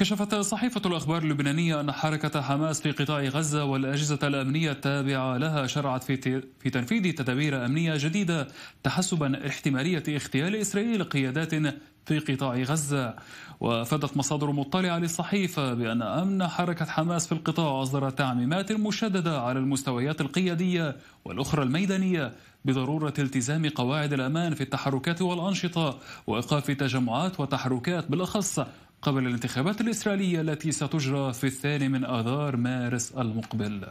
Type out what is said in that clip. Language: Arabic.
كشفت صحيفة الأخبار اللبنانية أن حركة حماس في قطاع غزة والأجهزة الأمنية التابعة لها شرعت في, في تنفيذ تدابير أمنية جديدة تحسبا احتمالية اغتيال إسرائيل قيادات في قطاع غزة وأفادت مصادر مطلعة للصحيفة بأن أمن حركة حماس في القطاع أصدر تعميمات مشددة على المستويات القيادية والأخرى الميدانية بضرورة التزام قواعد الأمان في التحركات والأنشطة وإيقاف تجمعات وتحركات بالأخص قبل الانتخابات الإسرائيلية التي ستجرى في الثاني من آذار مارس المقبل